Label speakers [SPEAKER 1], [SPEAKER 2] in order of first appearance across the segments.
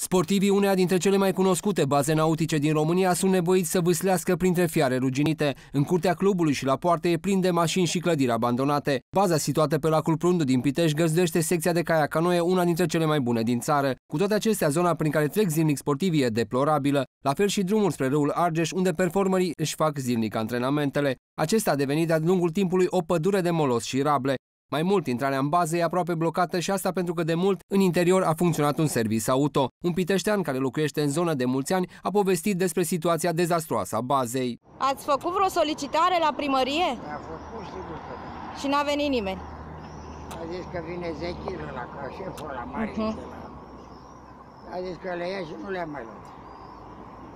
[SPEAKER 1] Sportivii unea dintre cele mai cunoscute baze nautice din România sunt nevoiți să vâslească printre fiare ruginite. În curtea clubului și la poarte e plin de mașini și clădiri abandonate. Baza situată pe lacul Prundu din Pitești găzduiește secția de caia canoe, una dintre cele mai bune din țară. Cu toate acestea, zona prin care trec zilnic sportivii e deplorabilă, la fel și drumul spre râul Argeș, unde performării își fac zilnic antrenamentele. Acesta a devenit de-a lungul timpului o pădure de molos și rable. Mai mult, intrarea în bază e aproape blocată și asta pentru că de mult în interior a funcționat un serviciu auto. Un piteștean care locuiește în zona de mulți ani a povestit despre situația dezastroasă a bazei.
[SPEAKER 2] Ați făcut vreo solicitare la primărie? A făcut și da. Și n-a venit nimeni? A zis că vine zechirul la ca șeful la mare. Uh -huh. A zis că le ia și nu le-a mai luat.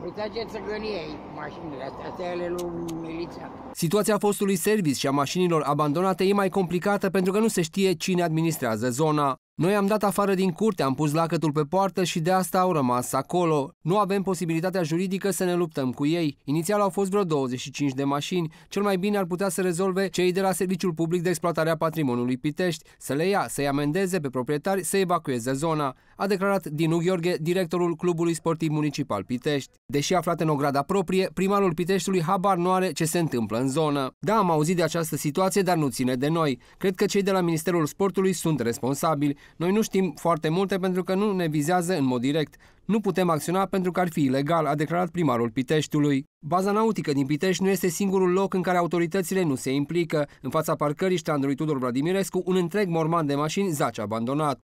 [SPEAKER 2] Uitați ce țăgănie mașinile astea, astea ale lui
[SPEAKER 1] Situația fostului service și a mașinilor abandonate e mai complicată pentru că nu se știe cine administrează zona. Noi am dat afară din curte, am pus lacătul pe poartă și de asta au rămas acolo. Nu avem posibilitatea juridică să ne luptăm cu ei. Inițial au fost vreo 25 de mașini. Cel mai bine ar putea să rezolve cei de la Serviciul Public de Exploatare a Patrimoniului Pitești, să le ia, să-i amendeze pe proprietari, să evacueze zona, a declarat Dinu Gheorghe, directorul Clubului Sportiv Municipal Pitești. Deși aflat în ograda proprie, primarul Piteștiului habar nu are ce se întâmplă în zonă. Da, am auzit de această situație, dar nu ține de noi. Cred că cei de la Ministerul Sportului sunt responsabili noi nu știm foarte multe pentru că nu ne vizează în mod direct. Nu putem acționa pentru că ar fi ilegal, a declarat primarul Piteștiului. Baza nautică din Pitești nu este singurul loc în care autoritățile nu se implică. În fața parcării ștandului Tudor Vladimirescu, un întreg morman de mașini zace abandonat.